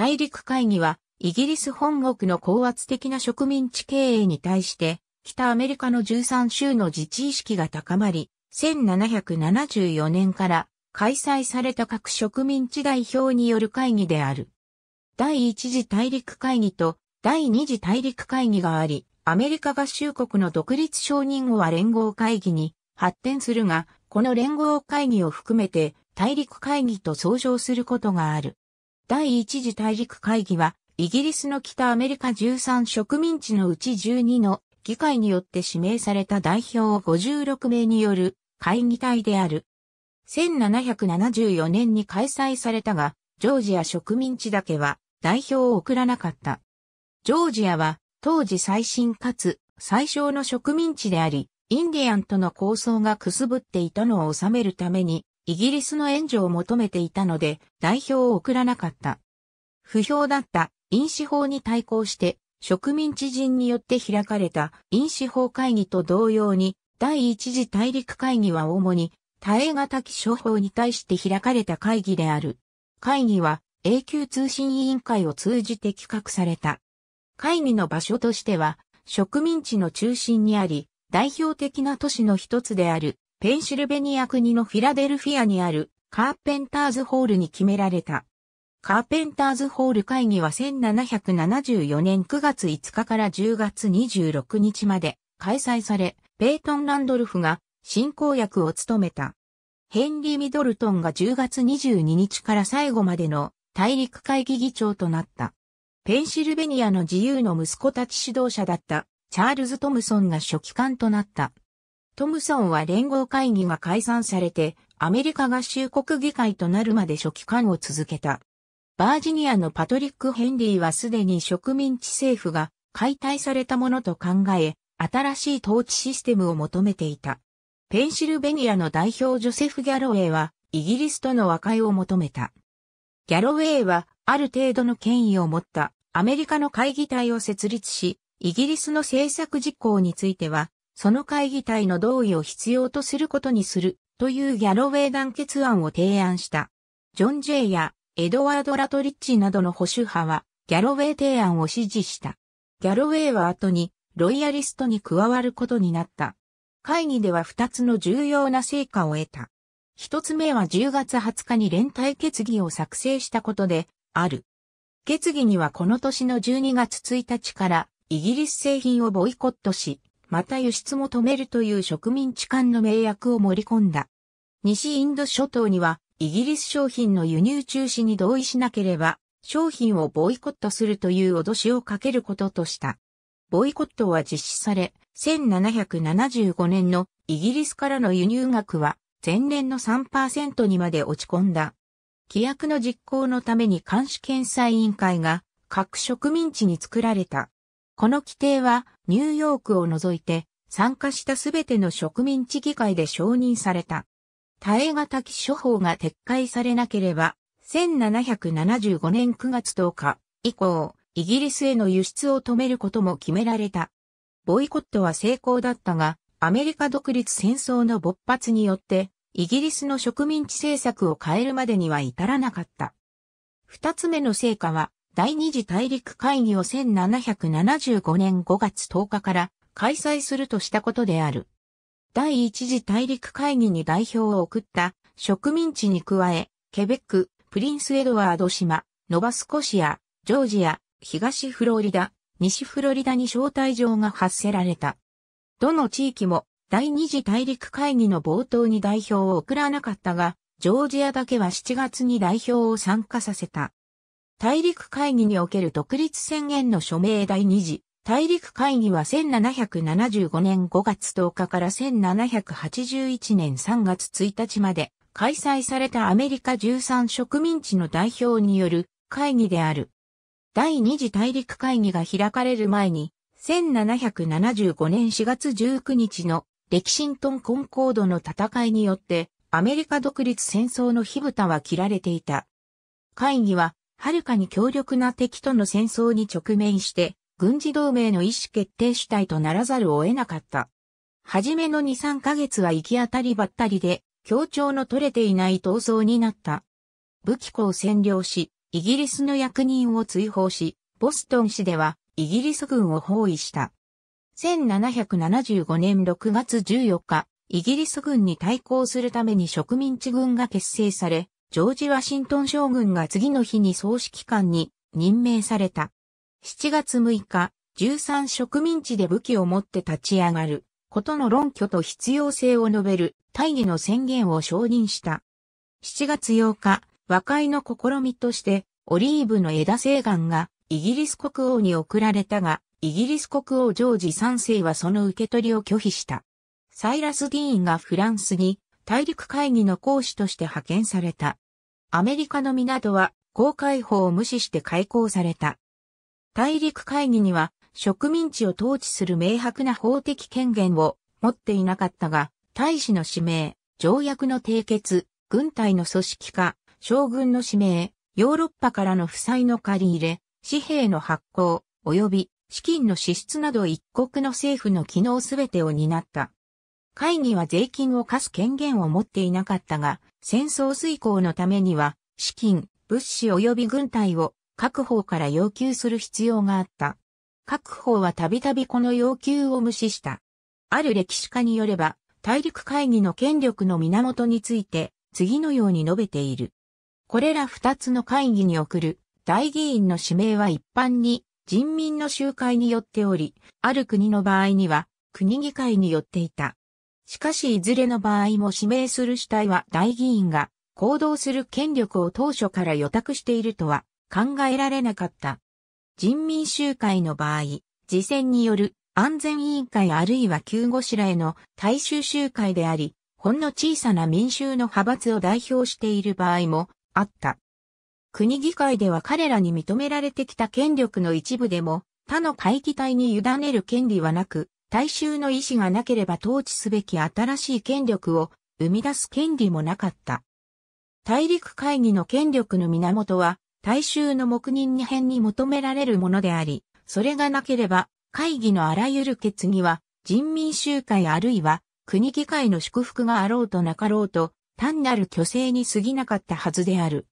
大陸会議は、イギリス本国の高圧的な植民地経営に対して、北アメリカの13州の自治意識が高まり、1774年から開催された各植民地代表による会議である。第一次大陸会議と第二次大陸会議があり、アメリカ合衆国の独立承認後は連合会議に発展するが、この連合会議を含めて大陸会議と総称することがある。第一次大陸会議は、イギリスの北アメリカ13植民地のうち12の議会によって指名された代表56名による会議体である。1774年に開催されたが、ジョージア植民地だけは代表を送らなかった。ジョージアは当時最新かつ最小の植民地であり、インディアンとの構想がくすぶっていたのを収めるために、イギリスの援助を求めていたので代表を送らなかった。不評だった飲酒法に対抗して植民地人によって開かれた飲酒法会議と同様に第一次大陸会議は主に耐え難き商法に対して開かれた会議である。会議は永久通信委員会を通じて企画された。会議の場所としては植民地の中心にあり、代表的な都市の一つであるペンシルベニア国のフィラデルフィアにあるカーペンターズホールに決められた。カーペンターズホール会議は1774年9月5日から10月26日まで開催され、ペイトン・ランドルフが進行役を務めた。ヘンリー・ミドルトンが10月22日から最後までの大陸会議議長となった。ペンシルベニアの自由の息子たち指導者だったチャールズ・トムソンが書記官となった。トムソンは連合会議が解散されて、アメリカ合衆国議会となるまで書記官を続けた。バージニアのパトリック・ヘンリーはすでに植民地政府が解体されたものと考え、新しい統治システムを求めていた。ペンシルベニアの代表ジョセフ・ギャロウェイは、イギリスとの和解を求めた。ギャロウェイは、ある程度の権威を持ったアメリカの会議体を設立し、イギリスの政策実行については、その会議体の同意を必要とすることにするというギャロウェイ団結案を提案した。ジョン・ジェイやエドワード・ラトリッチなどの保守派はギャロウェイ提案を支持した。ギャロウェイは後にロイヤリストに加わることになった。会議では2つの重要な成果を得た。1つ目は10月20日に連帯決議を作成したことである。決議にはこの年の12月1日からイギリス製品をボイコットし、また輸出も止めるという植民地間の名約を盛り込んだ。西インド諸島には、イギリス商品の輸入中止に同意しなければ、商品をボイコットするという脅しをかけることとした。ボイコットは実施され、1775年のイギリスからの輸入額は前年の3%にまで落ち込んだ。規約の実行のために監視検査委員会が各植民地に作られた。この規定はニューヨークを除いて参加したすべての植民地議会で承認された。耐え難き処方が撤回されなければ、1775年9月10日以降、イギリスへの輸出を止めることも決められた。ボイコットは成功だったが、アメリカ独立戦争の勃発によって、イギリスの植民地政策を変えるまでには至らなかった。二つ目の成果は、第二次大陸会議を1775年5月10日から開催するとしたことである。第一次大陸会議に代表を送った植民地に加え、ケベック、プリンスエドワード島、ノバスコシア、ジョージア、東フロリダ、西フロリダに招待状が発せられた。どの地域も第二次大陸会議の冒頭に代表を送らなかったが、ジョージアだけは7月に代表を参加させた。大陸会議における独立宣言の署名第2次。大陸会議は1775年5月10日から1781年3月1日まで開催されたアメリカ13植民地の代表による会議である。第二次大陸会議が開かれる前に、1775年4月19日のレキシントンコンコードの戦いによってアメリカ独立戦争の火蓋は切られていた。会議ははるかに強力な敵との戦争に直面して、軍事同盟の意思決定主体とならざるを得なかった。はじめの2、3ヶ月は行き当たりばったりで、協調の取れていない闘争になった。武器庫を占領し、イギリスの役人を追放し、ボストン市ではイギリス軍を包囲した。1775年6月14日、イギリス軍に対抗するために植民地軍が結成され、ジョージ・ワシントン将軍が次の日に総指揮官に任命された。7月6日、13植民地で武器を持って立ち上がることの論拠と必要性を述べる大義の宣言を承認した。7月8日、和解の試みとして、オリーブの枝西岸がイギリス国王に送られたが、イギリス国王ジョージ3世はその受け取りを拒否した。サイラス・ディーンがフランスに大陸会議の講師として派遣された。アメリカの港は公開法を無視して開港された。大陸会議には植民地を統治する明白な法的権限を持っていなかったが、大使の指名、条約の締結、軍隊の組織化、将軍の指名、ヨーロッパからの負債の借り入れ、紙幣の発行、及び資金の支出など一国の政府の機能すべてを担った。会議は税金を課す権限を持っていなかったが、戦争遂行のためには、資金、物資及び軍隊を各方から要求する必要があった。各方はたびたびこの要求を無視した。ある歴史家によれば、大陸会議の権力の源について、次のように述べている。これら二つの会議に送る大議員の指名は一般に人民の集会によっており、ある国の場合には国議会によっていた。しかしいずれの場合も指名する主体は大議員が行動する権力を当初から予託しているとは考えられなかった。人民集会の場合、事前による安全委員会あるいは救護らへの大衆集会であり、ほんの小さな民衆の派閥を代表している場合もあった。国議会では彼らに認められてきた権力の一部でも他の会議体に委ねる権利はなく、大衆の意志がなければ統治すべき新しい権力を生み出す権利もなかった。大陸会議の権力の源は、大衆の黙認に変に求められるものであり、それがなければ、会議のあらゆる決議は、人民集会あるいは、国議会の祝福があろうとなかろうと、単なる虚勢に過ぎなかったはずである。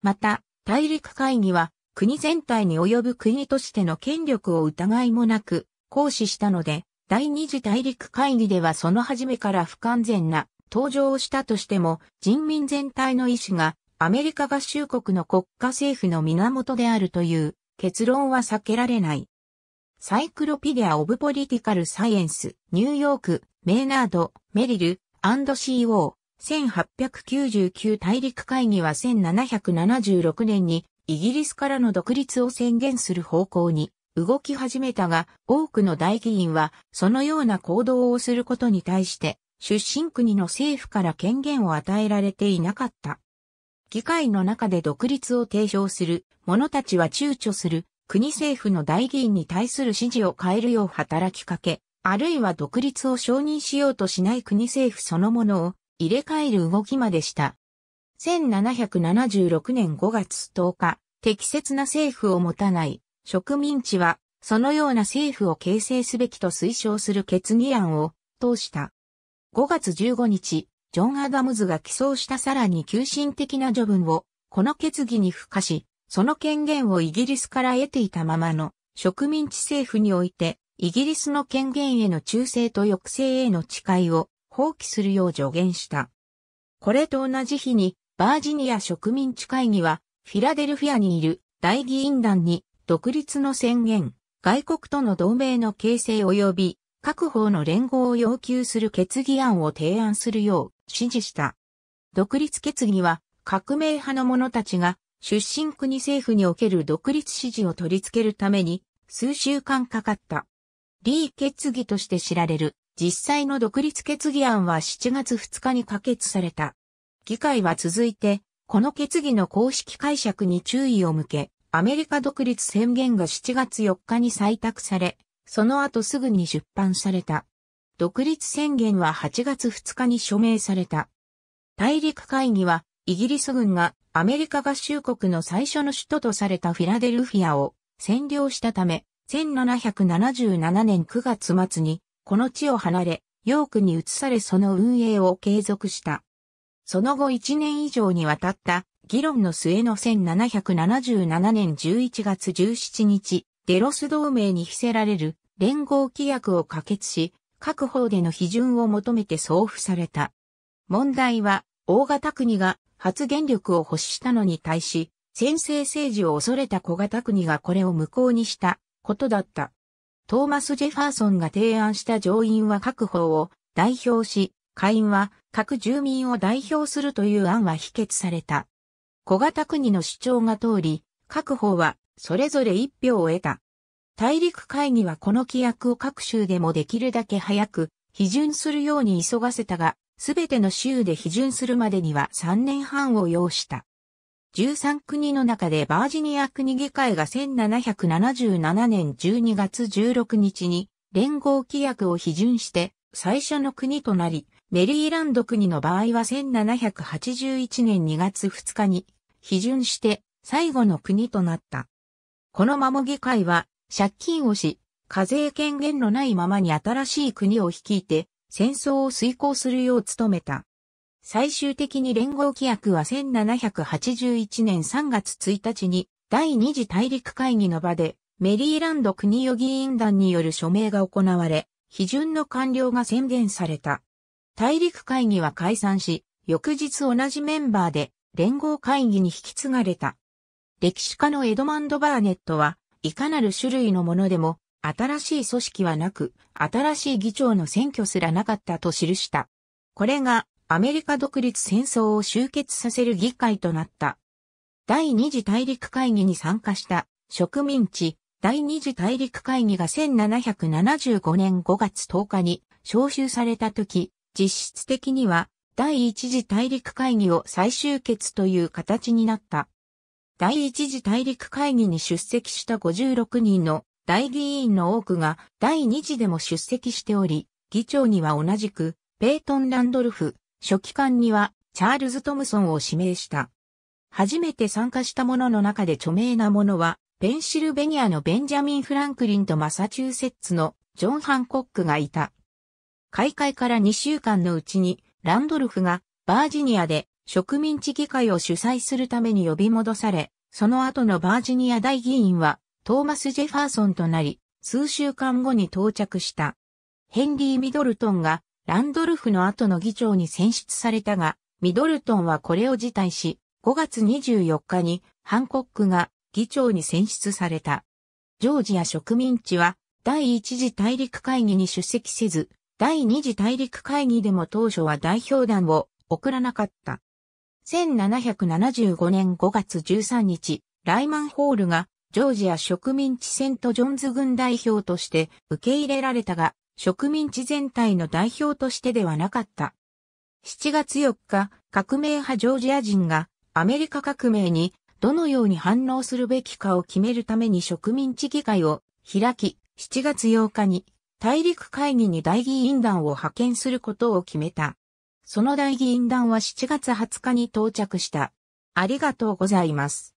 また、大陸会議は、国全体に及ぶ国としての権力を疑いもなく、行使したので、第二次大陸会議ではその初めから不完全な登場をしたとしても、人民全体の意思がアメリカ合衆国の国家政府の源であるという結論は避けられない。サイクロピディア・オブ・ポリティカル・サイエンス、ニューヨーク、メイナード、メリル、&CO、1899大陸会議は1776年にイギリスからの独立を宣言する方向に動き始めたが、多くの大議員は、そのような行動をすることに対して、出身国の政府から権限を与えられていなかった。議会の中で独立を提唱する者たちは躊躇する国政府の大議員に対する支持を変えるよう働きかけ、あるいは独立を承認しようとしない国政府そのものを入れ替える動きまでした。1776年5月10日、適切な政府を持たない植民地は、そのような政府を形成すべきと推奨する決議案を通した。5月15日、ジョン・アダムズが起草したさらに急進的な序文を、この決議に付加し、その権限をイギリスから得ていたままの植民地政府において、イギリスの権限への忠誠と抑制への誓いを放棄するよう助言した。これと同じ日に、バージニア植民地会議は、フィラデルフィアにいる大議員団に独立の宣言、外国との同盟の形成及び各方の連合を要求する決議案を提案するよう指示した。独立決議は革命派の者たちが出身国政府における独立支持を取り付けるために数週間かかった。リー決議として知られる実際の独立決議案は7月2日に可決された。議会は続いてこの決議の公式解釈に注意を向け、アメリカ独立宣言が7月4日に採択され、その後すぐに出版された。独立宣言は8月2日に署名された。大陸会議は、イギリス軍がアメリカ合衆国の最初の首都とされたフィラデルフィアを占領したため、1777年9月末に、この地を離れ、ヨークに移されその運営を継続した。その後1年以上にわたった議論の末の1777年11月17日、デロス同盟に非せられる連合規約を可決し、各方での批准を求めて送付された。問題は、大型国が発言力を欲したのに対し、先制政治を恐れた小型国がこれを無効にしたことだった。トーマス・ジェファーソンが提案した上院は各方を代表し、下院は各住民を代表するという案は否決された。小型国の主張が通り、各方はそれぞれ一票を得た。大陸会議はこの規約を各州でもできるだけ早く批准するように急がせたが、すべての州で批准するまでには3年半を要した。13国の中でバージニア国議会が1777年12月16日に連合規約を批准して最初の国となり、メリーランド国の場合は1781年2月2日に批准して最後の国となった。このも議会は借金をし、課税権限のないままに新しい国を率いて戦争を遂行するよう努めた。最終的に連合規約は1781年3月1日に第二次大陸会議の場でメリーランド国予議員団による署名が行われ、批准の完了が宣言された。大陸会議は解散し、翌日同じメンバーで連合会議に引き継がれた。歴史家のエドマンド・バーネットは、いかなる種類のものでも、新しい組織はなく、新しい議長の選挙すらなかったと記した。これが、アメリカ独立戦争を終結させる議会となった。第二次大陸会議に参加した植民地第二次大陸会議が1775年5月10日に招集された時、実質的には第一次大陸会議を最終決という形になった。第一次大陸会議に出席した56人の大議員の多くが第二次でも出席しており、議長には同じく、ペイトン・ランドルフ、書記官にはチャールズ・トムソンを指名した。初めて参加した者の中で著名な者は、ペンシルベニアのベンジャミン・フランクリンとマサチューセッツのジョン・ハンコックがいた。開会から2週間のうちにランドルフがバージニアで植民地議会を主催するために呼び戻され、その後のバージニア大議員はトーマス・ジェファーソンとなり、数週間後に到着した。ヘンリー・ミドルトンがランドルフの後の議長に選出されたが、ミドルトンはこれを辞退し、5月24日にハンコックが議長に選出された。ジョージア植民地は第一次大陸会議に出席せず、第二次大陸会議でも当初は代表団を送らなかった。1775年5月13日、ライマンホールがジョージア植民地セントジョンズ軍代表として受け入れられたが、植民地全体の代表としてではなかった。7月4日、革命派ジョージア人がアメリカ革命にどのように反応するべきかを決めるために植民地議会を開き、7月8日に大陸会議に大議員団を派遣することを決めた。その大議員団は7月20日に到着した。ありがとうございます。